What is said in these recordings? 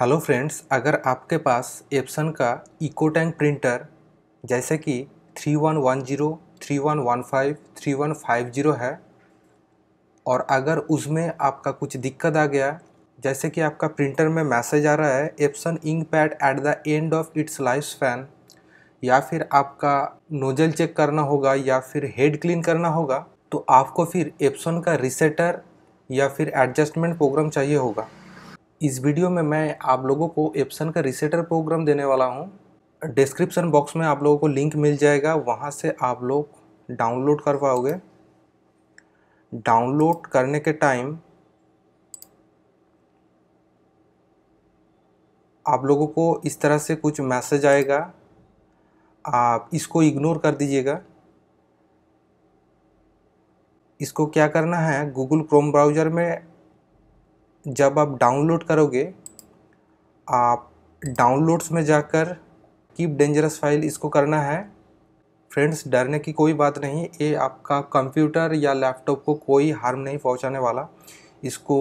hello friends अगर आपके पास एप्सन का इको टैंक प्रिंटर जैसे कि 3110, 3115, 3150 है और अगर उसमें आपका कुछ दिक्कत आ गया जैसे कि आपका प्रिंटर में मैसेज आ रहा है Epson ink pad at the end of its life span या फिर आपका नोजल चेक करना होगा या फिर हेड क्लीन करना होगा तो आपको फिर एप्सन का रिसेटर या फिर एडजस्टमेंट प्रोग्राम चाहिए होगा इस वीडियो में मैं आप लोगों को एप्सन का रिसेटर प्रोग्राम देने वाला हूँ डिस्क्रिप्शन बॉक्स में आप लोगों को लिंक मिल जाएगा वहाँ से आप लोग डाउनलोड कर पाओगे डाउनलोड करने के टाइम आप लोगों को इस तरह से कुछ मैसेज आएगा आप इसको इग्नोर कर दीजिएगा इसको क्या करना है गूगल क्रोम ब्राउज़र में जब आप डाउनलोड करोगे आप डाउनलोड्स में जाकर कीप डेंजरस फाइल इसको करना है फ्रेंड्स डरने की कोई बात नहीं ये आपका कंप्यूटर या लैपटॉप को कोई हार्म नहीं पहुंचाने वाला इसको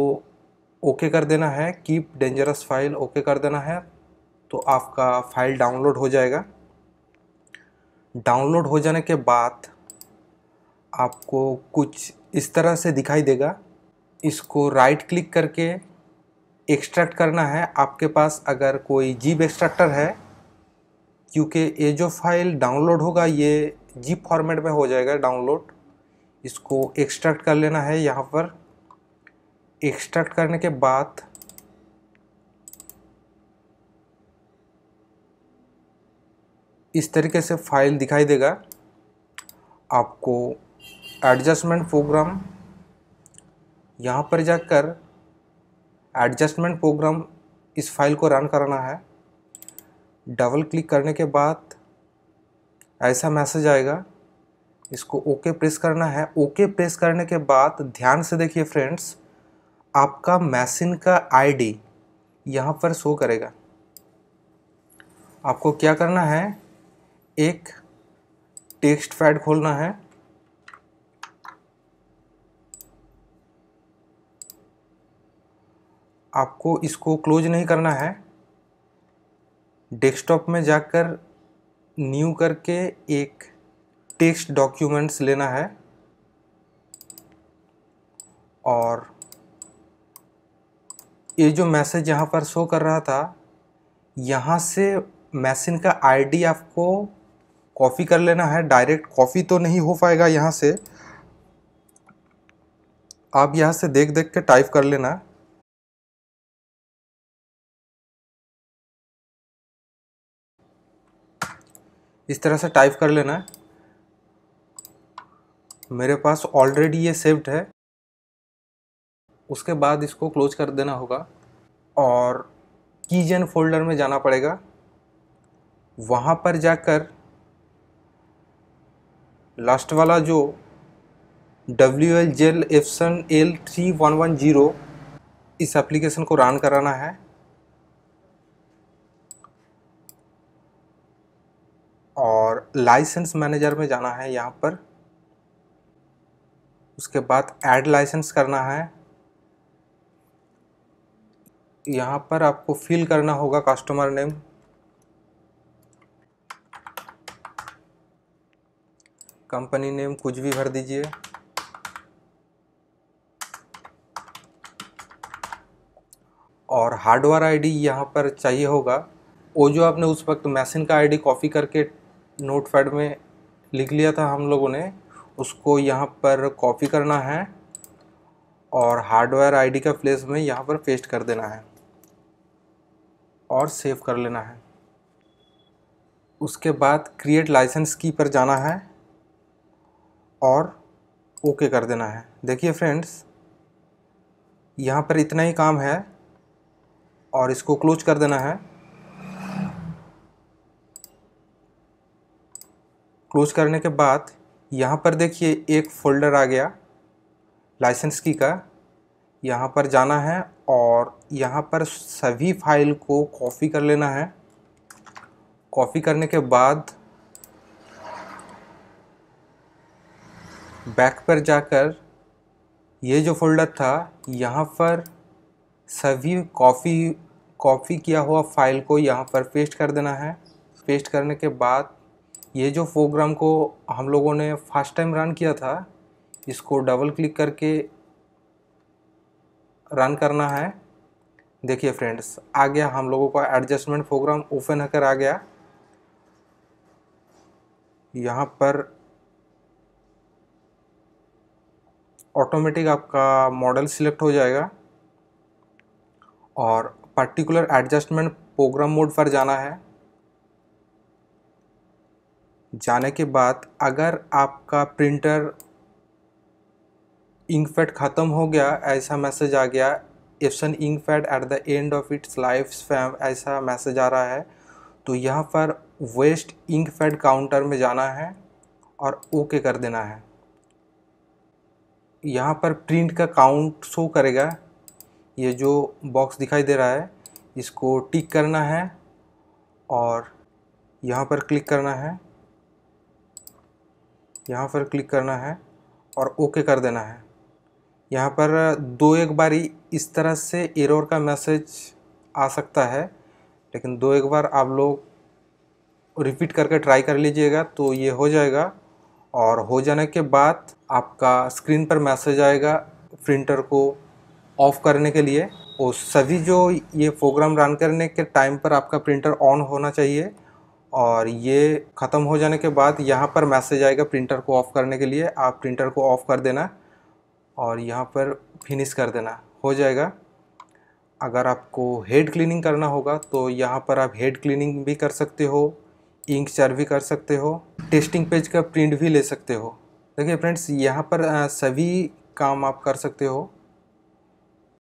ओके कर देना है कीप डेंजरस फाइल ओके कर देना है तो आपका फाइल डाउनलोड हो जाएगा डाउनलोड हो जाने के बाद आपको कुछ इस तरह से दिखाई देगा इसको राइट क्लिक करके एक्सट्रैक्ट करना है आपके पास अगर कोई जीप एक्सट्रैक्टर है क्योंकि ये जो फाइल डाउनलोड होगा ये जीप फॉर्मेट में हो जाएगा डाउनलोड इसको एक्सट्रैक्ट कर लेना है यहाँ पर एक्सट्रैक्ट करने के बाद इस तरीके से फाइल दिखाई देगा आपको एडजस्टमेंट प्रोग्राम यहाँ पर जाकर एडजस्टमेंट प्रोग्राम इस फाइल को रन करना है डबल क्लिक करने के बाद ऐसा मैसेज आएगा इसको ओके प्रेस करना है ओके प्रेस करने के बाद ध्यान से देखिए फ्रेंड्स आपका मैसिन का आईडी यहाँ पर शो करेगा आपको क्या करना है एक टेक्स्ट पैड खोलना है आपको इसको क्लोज नहीं करना है डेस्कटॉप में जाकर न्यू करके एक टेक्स्ट डॉक्यूमेंट्स लेना है और ये जो मैसेज यहाँ पर शो कर रहा था यहाँ से मैसिन का आईडी आपको कॉपी कर लेना है डायरेक्ट कॉपी तो नहीं हो पाएगा यहाँ से आप यहाँ से देख देख के टाइप कर लेना इस तरह से टाइप कर लेना है मेरे पास ऑलरेडी ये सेव्ड है उसके बाद इसको क्लोज कर देना होगा और कीजन फोल्डर में जाना पड़ेगा वहाँ पर जाकर लास्ट वाला जो डब्ल्यू एल जेल Epson L three one one zero इस एप्लीकेशन को रन कराना है लाइसेंस मैनेजर में जाना है यहाँ पर उसके बाद ऐड लाइसेंस करना है यहाँ पर आपको फिल करना होगा कस्टमर नेम कंपनी नेम कुछ भी भर दीजिए और हार्डवेयर आईडी यहाँ पर चाहिए होगा वो जो आपने उस वक्त मैसिन का आईडी कॉपी करके पैड में लिख लिया था हम लोगों ने उसको यहाँ पर कॉपी करना है और हार्डवेयर आईडी का प्लेस में यहाँ पर पेस्ट कर देना है और सेव कर लेना है उसके बाद क्रिएट लाइसेंस की पर जाना है और ओके कर देना है देखिए फ्रेंड्स यहाँ पर इतना ही काम है और इसको क्लोज कर देना है क्लोज करने के बाद यहाँ पर देखिए एक फोल्डर आ गया लाइसेंस की का यहाँ पर जाना है और यहाँ पर सभी फाइल को कॉपी कर लेना है कॉपी करने के बाद बैक पर जाकर ये जो फोल्डर था यहाँ पर सभी कॉपी कॉपी किया हुआ फाइल को यहाँ पर पेस्ट कर देना है पेस्ट करने के बाद ये जो प्रोग्राम को हम लोगों ने फर्स्ट टाइम रन किया था इसको डबल क्लिक करके रन करना है देखिए फ्रेंड्स आ गया हम लोगों का एडजस्टमेंट प्रोग्राम ओपन होकर आ गया यहाँ पर ऑटोमेटिक आपका मॉडल सिलेक्ट हो जाएगा और पर्टिकुलर एडजस्टमेंट प्रोग्राम मोड पर जाना है जाने के बाद अगर आपका प्रिंटर इंक फैट ख़त्म हो गया ऐसा मैसेज आ गया Epson ink pad at the end of its life span ऐसा मैसेज आ रहा है तो यहाँ पर वेस्ट इंक फैट काउंटर में जाना है और ओके कर देना है यहाँ पर प्रिंट का काउंट शो करेगा ये जो बॉक्स दिखाई दे रहा है इसको टिक करना है और यहाँ पर क्लिक करना है यहाँ पर क्लिक करना है और ओके कर देना है यहाँ पर दो एक बार इस तरह से एरर का मैसेज आ सकता है लेकिन दो एक बार आप लोग रिपीट करके ट्राई कर लीजिएगा तो ये हो जाएगा और हो जाने के बाद आपका स्क्रीन पर मैसेज आएगा प्रिंटर को ऑफ़ करने के लिए और सभी जो ये प्रोग्राम रन करने के टाइम पर आपका प्रिंटर ऑन होना चाहिए और ये ख़त्म हो जाने के बाद यहाँ पर मैसेज आएगा प्रिंटर को ऑफ़ करने के लिए आप प्रिंटर को ऑफ़ कर देना और यहाँ पर फिनिश कर देना हो जाएगा अगर आपको हेड क्लीनिंग करना होगा तो यहाँ पर आप हेड क्लीनिंग भी कर सकते हो इंक चार भी कर सकते हो टेस्टिंग पेज का प्रिंट भी ले सकते हो देखिए फ्रेंड्स यहाँ पर सभी काम आप कर सकते हो